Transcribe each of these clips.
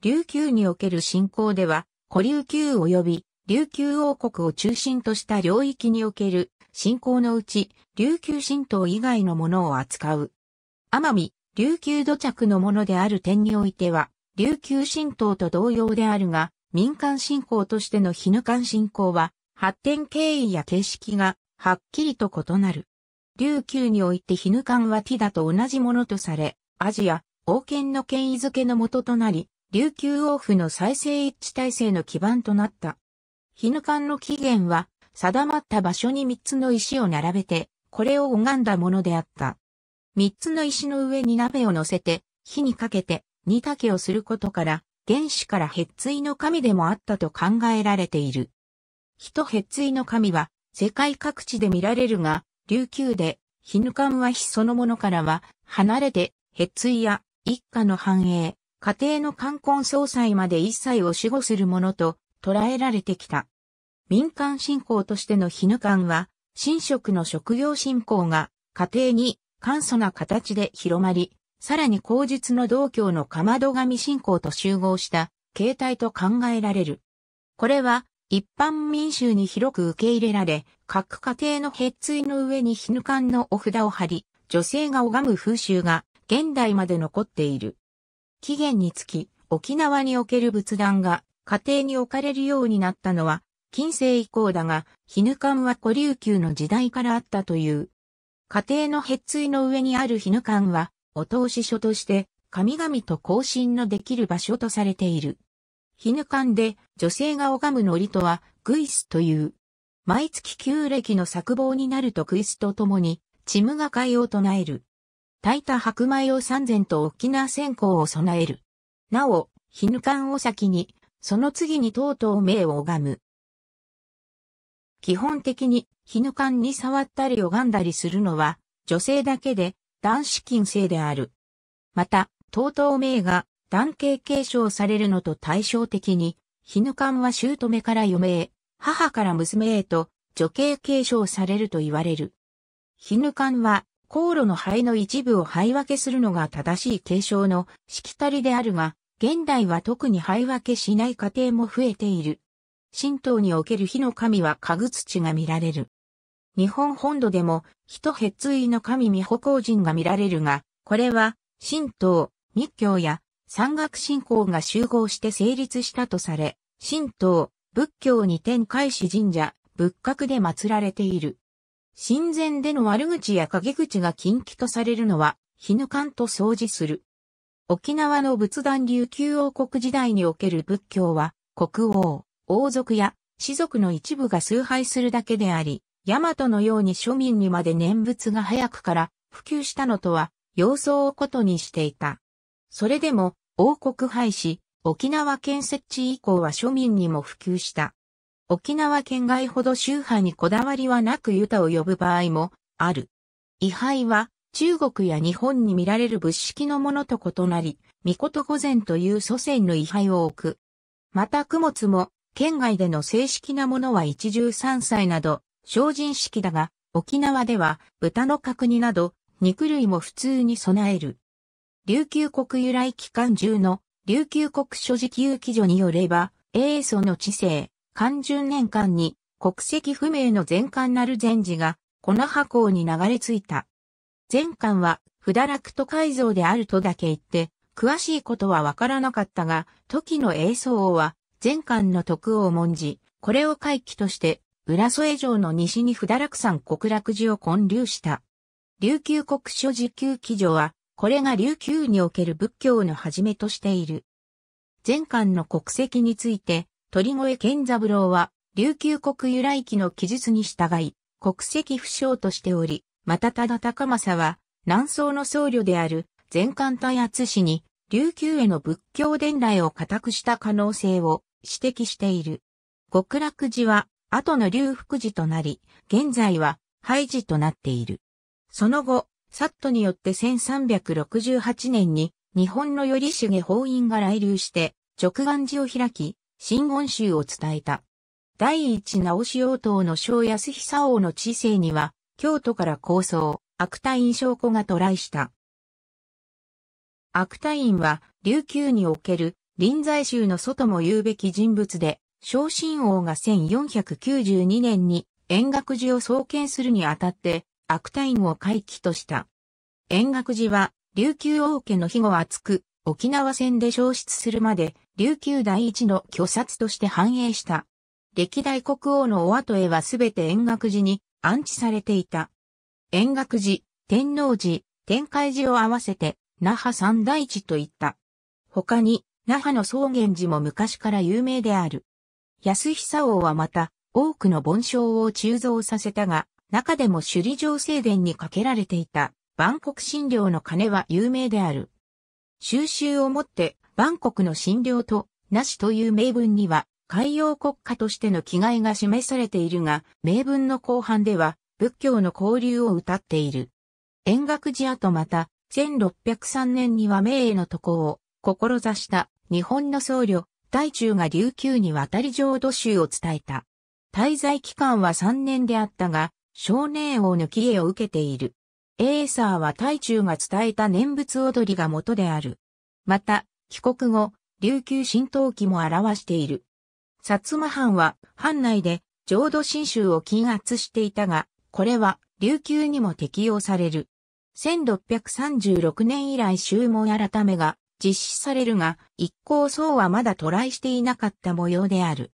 琉球における信仰では、古琉球及び琉球王国を中心とした領域における信仰のうち、琉球神道以外のものを扱う。奄美、琉球土着のものである点においては、琉球神道と同様であるが、民間信仰としての日ぬ間信仰は、発展経緯や形式が、はっきりと異なる。琉球において日ぬ間はティダと同じものとされ、アジア、王権の権威づけのもととなり、琉球王府の再生一致体制の基盤となった。日カンの起源は、定まった場所に三つの石を並べて、これを拝んだものであった。三つの石の上に鍋を乗せて、火にかけて、煮炊けをすることから、原始からヘッツイの神でもあったと考えられている。ヒトヘッツイの神は、世界各地で見られるが、琉球で、ヒヌカンは火そのものからは、離れて、ヘッツイや一家の繁栄、家庭の冠婚葬祭まで一切を守護するものと捉えられてきた。民間信仰としての絹館は、神職の職業信仰が家庭に簡素な形で広まり、さらに後述の道教のかまど神信仰と集合した形態と考えられる。これは一般民衆に広く受け入れられ、各家庭のへっついの上に絹館のお札を貼り、女性が拝む風習が現代まで残っている。起源につき、沖縄における仏壇が家庭に置かれるようになったのは、近世以降だが、ヒヌカンは古琉球の時代からあったという。家庭のへっついの上にあるヒヌカンは、お通し書として、神々と交信のできる場所とされている。ヒヌカンで女性が拝む祝詞は、グイスという。毎月旧暦の作望になるとクイスと共に、チムが会を唱える。炊いた白米を三膳と大きな線香を備える。なお、絹缶を先に、その次にとうとう命を拝む。基本的に、絹缶に触ったり拝んだりするのは、女性だけで、男子禁制である。また、とうとう名が男系継承されるのと対照的に、絹缶は姑から嫁へ、母から娘へと女系継承されると言われる。絹缶は航路の灰の一部を灰分けするのが正しい継承のしきたりであるが、現代は特に灰分けしない家庭も増えている。神道における火の神は家具土が見られる。日本本土でも、一へつツイの神未保行人が見られるが、これは、神道、密教や山岳信仰が集合して成立したとされ、神道、仏教に天海市神社、仏閣で祀られている。親善での悪口や陰口が禁忌とされるのは、日ぬかんと掃除する。沖縄の仏壇琉球王国時代における仏教は、国王、王族や士族の一部が崇拝するだけであり、大和のように庶民にまで念仏が早くから普及したのとは、様相をことにしていた。それでも、王国廃止、沖縄建設地以降は庶民にも普及した。沖縄県外ほど宗派にこだわりはなくユタを呼ぶ場合もある。位牌は中国や日本に見られる物式のものと異なり、御事御前という祖先の位牌を置く。また供物も県外での正式なものは一汁三菜など、精進式だが、沖縄では豚の角煮など肉類も普通に備える。琉球国由来期間中の琉球国所持給有記所によれば、英祖の知性、1順年間に国籍不明の全漢なる禅寺が、粉波港に流れ着いた。全漢は、不堕落と改造であるとだけ言って、詳しいことはわからなかったが、時の英宗王は、全漢の徳を重んじ、これを回帰として、浦添城の西に不堕落山国楽寺を建立した。琉球国書自給記序は、これが琉球における仏教の始めとしている。全漢の国籍について、鳥越健三郎は、琉球国由来記の記述に従い、国籍不詳としており、またただ高政は、南宋の僧侶である、全艦大厚氏に、琉球への仏教伝来を固くした可能性を指摘している。極楽寺は、後の龍福寺となり、現在は、廃寺となっている。その後、サットによって1368年に、日本の頼重法院が来流して、直眼寺を開き、真言宗を伝えた。第一直王党の小安久王の知性には、京都から構想、悪太院証拠が渡来した。悪太院は、琉球における臨済宗の外も言うべき人物で、昇進王が1492年に円覚寺を創建するにあたって、悪太院を回帰とした。円覚寺は、琉球王家の庇護厚く、沖縄戦で消失するまで、琉球第一の巨殺として繁栄した。歴代国王のお後へはすべて円覚寺に安置されていた。円覚寺、天王寺、天海寺を合わせて、那覇三大寺といった。他に、那覇の草原寺も昔から有名である。安久王はまた、多くの盆章を鋳造させたが、中でも首里城正殿にかけられていた、万国診療の鐘は有名である。収集をもって、万国の診療と、なしという名文には、海洋国家としての気概が示されているが、名文の後半では、仏教の交流を歌っている。円楽寺とまた、1603年には名への渡航を、志した日本の僧侶、大中が琉球に渡り浄土宗を伝えた。滞在期間は3年であったが、少年王の帰依を受けている。エーサーは大中が伝えた念仏踊りが元である。また、帰国後、琉球新闘期も表している。薩摩藩は、藩内で、浄土真宗を禁圧していたが、これは、琉球にも適用される。1636年以来宗門改めが実施されるが、一向そうはまだトライしていなかった模様である。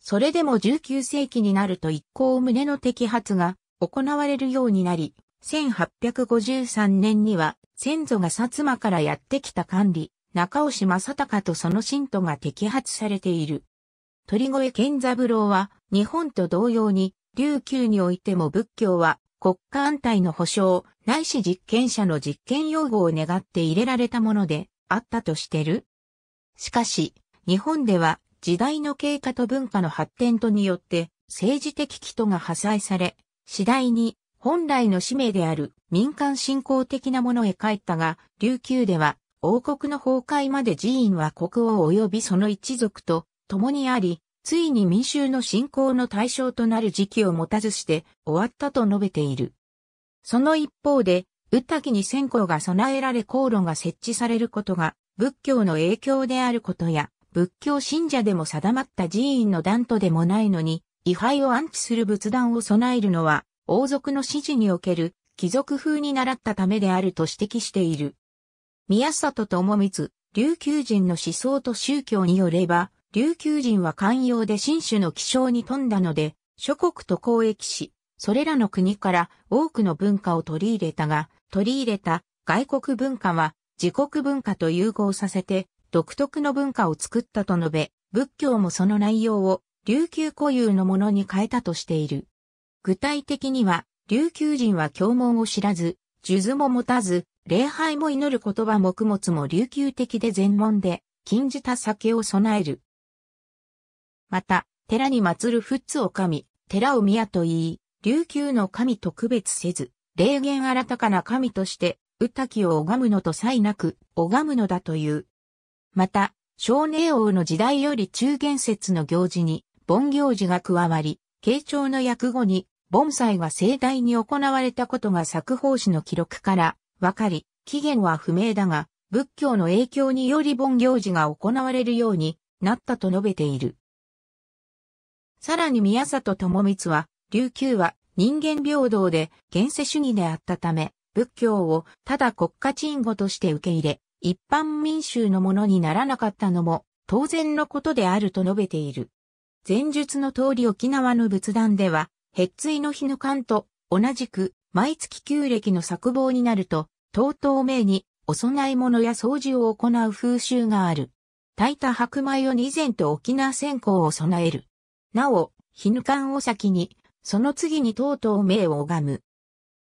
それでも19世紀になると一向胸の摘発が行われるようになり、1853年には先祖が薩摩からやってきた管理、中押正隆とその信徒が摘発されている。鳥越健三郎は日本と同様に琉球においても仏教は国家安泰の保障、ないし実験者の実験用語を願って入れられたものであったとしてる。しかし、日本では時代の経過と文化の発展とによって政治的基礎が破砕され、次第に本来の使命である民間信仰的なものへ帰ったが、琉球では王国の崩壊まで寺院は国王及びその一族と共にあり、ついに民衆の信仰の対象となる時期を持たずして終わったと述べている。その一方で、宇多木に線香が備えられ航路が設置されることが仏教の影響であることや、仏教信者でも定まった寺院の段とでもないのに、位牌を安置する仏壇を備えるのは、王族の指示における貴族風に習ったためであると指摘している。宮里智光、琉球人の思想と宗教によれば、琉球人は寛容で新種の気象に富んだので、諸国と交易し、それらの国から多くの文化を取り入れたが、取り入れた外国文化は自国文化と融合させて独特の文化を作ったと述べ、仏教もその内容を琉球固有のものに変えたとしている。具体的には、琉球人は教文を知らず、数珠も持たず、礼拝も祈る言葉黙物も琉球的で全門で、禁じた酒を備える。また、寺に祀る仏を神、寺を宮と言い、琉球の神と区別せず、霊言新たかな神として、宇滝を拝むのとえなく、拝むのだという。また、少年王の時代より中元節の行事に、盆行事が加わり、慶長の訳語に、盆栽は盛大に行われたことが作法師の記録からわかり、起源は不明だが、仏教の影響により盆行事が行われるようになったと述べている。さらに宮里智光は、琉球は人間平等で現世主義であったため、仏教をただ国家鎮護として受け入れ、一般民衆のものにならなかったのも当然のことであると述べている。前述の通り沖縄の仏壇ではヘッツイの日の間と同じく毎月旧暦の作望になると、とうとう名にお供え物や掃除を行う風習がある。炊いた白米を二膳と沖縄線香を備える。なお、日ぬかんを先に、その次にとうとう名を拝む。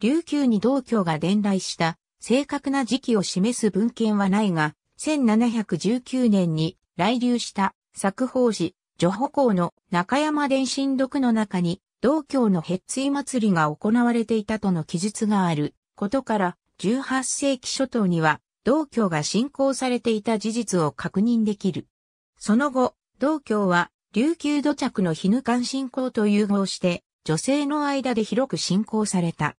琉球に道教が伝来した正確な時期を示す文献はないが、1719年に来流した作法寺、女保校の中山伝心録の中に、道教のヘッイ祭りが行われていたとの記述があることから、18世紀初頭には道教が信仰されていた事実を確認できる。その後、道教は琉球土着のヒヌカン信仰と融合して、女性の間で広く信仰された。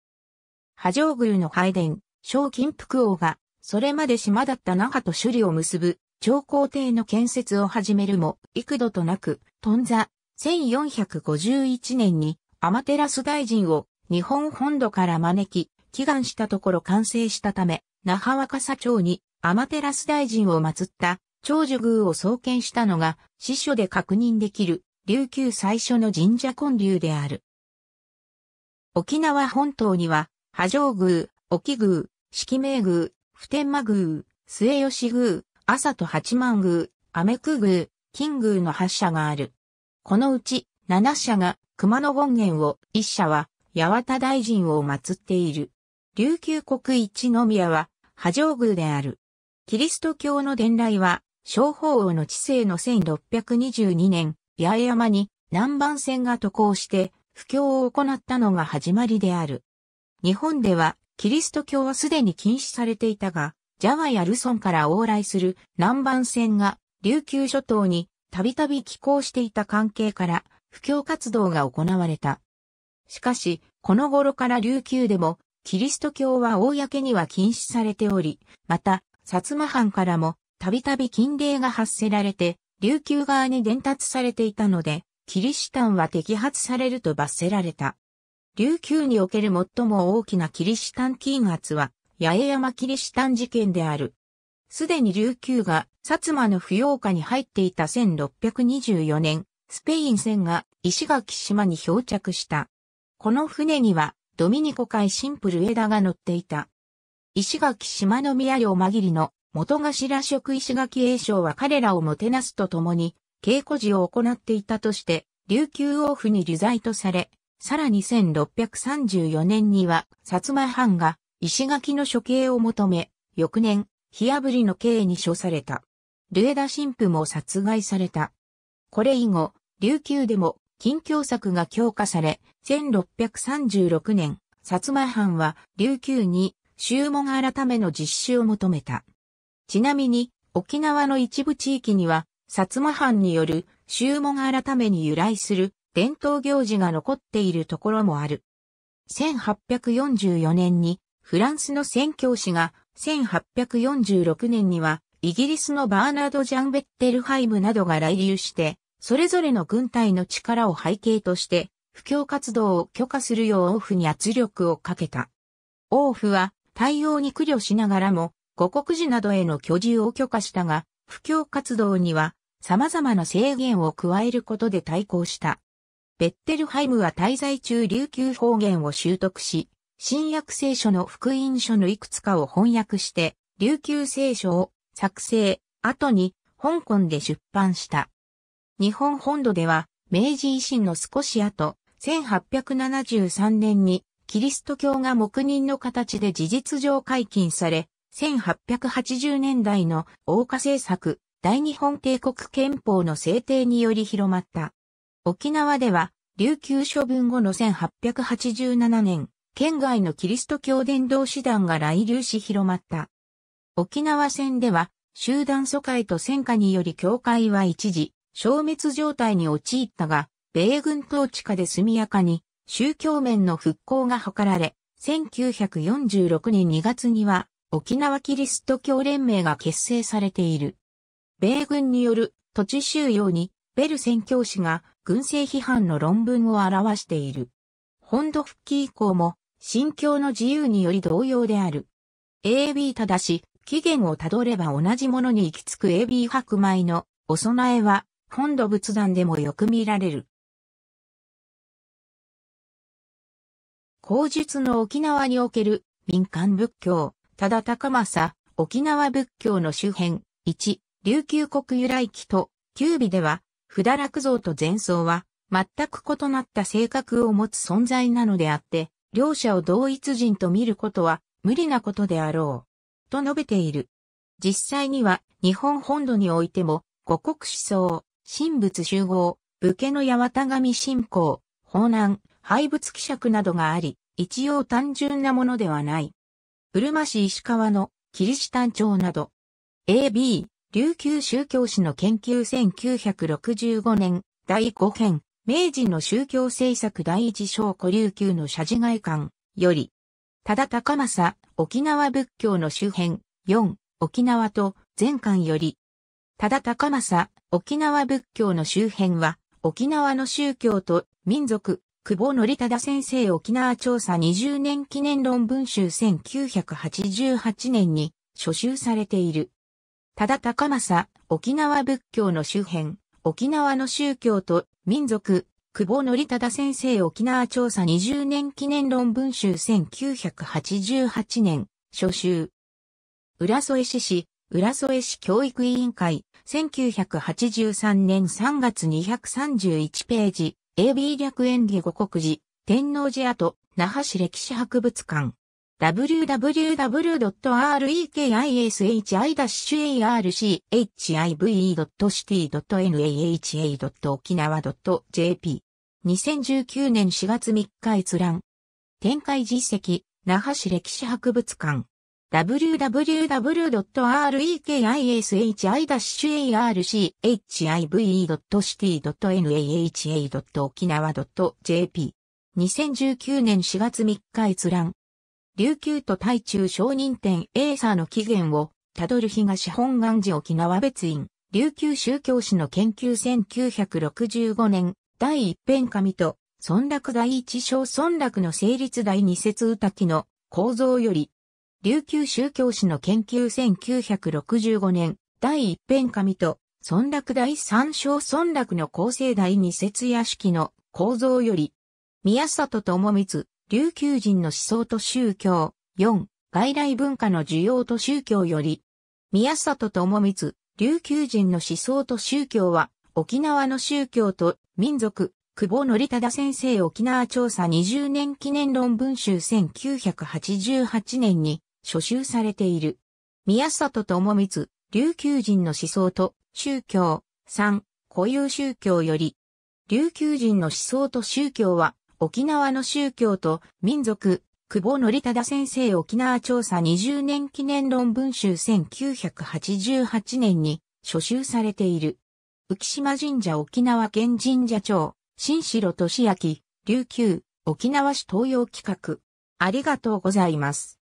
波状宮の拝殿、小金福王が、それまで島だった那覇と首里を結ぶ、長皇帝の建設を始めるも、幾度となく、頓挫、1451年にアマテラス大臣を日本本土から招き、祈願したところ完成したため、那覇若狭町にアマテラス大臣を祀った長寿宮を創建したのが、司書で確認できる琉球最初の神社建立である。沖縄本島には、波状宮、沖宮、式名宮、普天間宮、末吉宮、朝と八幡宮、アメク宮、金宮の発射がある。このうち7社が熊野権現を、1社は八幡大臣を祀っている。琉球国一宮は波状宮である。キリスト教の伝来は、小法王の治世の1622年、八重山に南蛮船が渡航して布教を行ったのが始まりである。日本ではキリスト教はすでに禁止されていたが、ジャワやルソンから往来する南蛮船が琉球諸島にたびたび寄港していた関係から、布教活動が行われた。しかし、この頃から琉球でも、キリスト教は公には禁止されており、また、薩摩藩からも、たびたび禁令が発せられて、琉球側に伝達されていたので、キリシタンは摘発されると罰せられた。琉球における最も大きなキリシタン禁圧は、八重山キリシタン事件である。すでに琉球が薩摩の不要下に入っていた1624年、スペイン船が石垣島に漂着した。この船にはドミニコ海シンプル枝が乗っていた。石垣島の宮領まぎりの元頭職石垣栄章は彼らをもてなすとともに、稽古時を行っていたとして、琉球王府に流罪とされ、さらに1634年には、薩摩藩が石垣の処刑を求め、翌年、火炙りの刑に処された。ルエダ神父も殺害された。これ以後、琉球でも禁教策が強化され、1636年、薩摩藩は琉球に宗門改めの実施を求めた。ちなみに、沖縄の一部地域には、薩摩藩による宗門改めに由来する伝統行事が残っているところもある。1844年にフランスの宣教師が1846年にはイギリスのバーナード・ジャンベッテルハイムなどが来流して、それぞれの軍隊の力を背景として、布教活動を許可するよう王府に圧力をかけた。王府は対応に苦慮しながらも、五国寺などへの居住を許可したが、布教活動には様々な制限を加えることで対抗した。ベッテルハイムは滞在中琉球方言を習得し、新約聖書の福音書のいくつかを翻訳して、琉球聖書を作成、後に香港で出版した。日本本土では明治維新の少し後、1873年にキリスト教が黙認の形で事実上解禁され、1880年代の大化政策、大日本帝国憲法の制定により広まった。沖縄では、琉球処分後の1887年、県外のキリスト教伝道師団が来流し広まった。沖縄戦では、集団疎開と戦火により教会は一時、消滅状態に陥ったが、米軍統治下で速やかに、宗教面の復興が図られ、1946年2月には、沖縄キリスト教連盟が結成されている。米軍による土地収容に、ベル宣教師が軍政批判の論文を表している。本土復帰以降も、信教の自由により同様である。AB ただし、起源をたどれば同じものに行き着く AB 白米のお供えは、本土仏壇でもよく見られる。口述の沖縄における民間仏教、ただ高政、沖縄仏教の周辺、1、琉球国由来期と、九尾では、札楽落像と前僧は、全く異なった性格を持つ存在なのであって、両者を同一人と見ることは無理なことであろう。と述べている。実際には日本本土においても五国思想、神仏集合、武家の八幡神信仰、法難、廃仏希釈などがあり、一応単純なものではない。うるま市石川のキリシタン朝など、AB、琉球宗教史の研究1965年、第5編、明治の宗教政策第一章古琉球の社寺外観より、ただ高政、沖縄仏教の周辺、4、沖縄と前巻より。ただ高政、沖縄仏教の周辺は、沖縄の宗教と民族、久保則忠先生沖縄調査20年記念論文集1988年に書集されている。ただ高政、沖縄仏教の周辺、沖縄の宗教と民族、久保則忠先生沖縄調査20年記念論文集1988年、初集。浦添市市、浦添市教育委員会、1983年3月231ページ、AB 略演技五国寺、天王寺跡、那覇市歴史博物館。w w w r e k i a h i a r c h i v e c i t y n a h a o k i n a w a j p 2019年4月3日閲覧。展開実績、那覇市歴史博物館。w w w r e k i a h i a r c h i v e c i t y n a h a o k i n a w a j p 2019年4月3日閲覧。琉球と対中承認店エーサーの起源を、たどる東本願寺沖縄別院、琉球宗教史の研究1965年、第一編神と、村落第一小村落の成立第二節歌記の構造より、琉球宗教史の研究1965年、第一編神と、村落第三小村落の構成第二節屋敷の構造より、宮里智光、琉球人の思想と宗教、4、外来文化の需要と宗教より、宮里智光、琉球人の思想と宗教は、沖縄の宗教と民族、久保則忠先生沖縄調査20年記念論文集1988年に初集されている。宮里智光、琉球人の思想と宗教、3、固有宗教より、琉球人の思想と宗教は、沖縄の宗教と民族、久保則忠先生沖縄調査20年記念論文集1988年に書集されている。浮島神社沖縄県神社長、新城俊明、琉球、沖縄市東洋企画。ありがとうございます。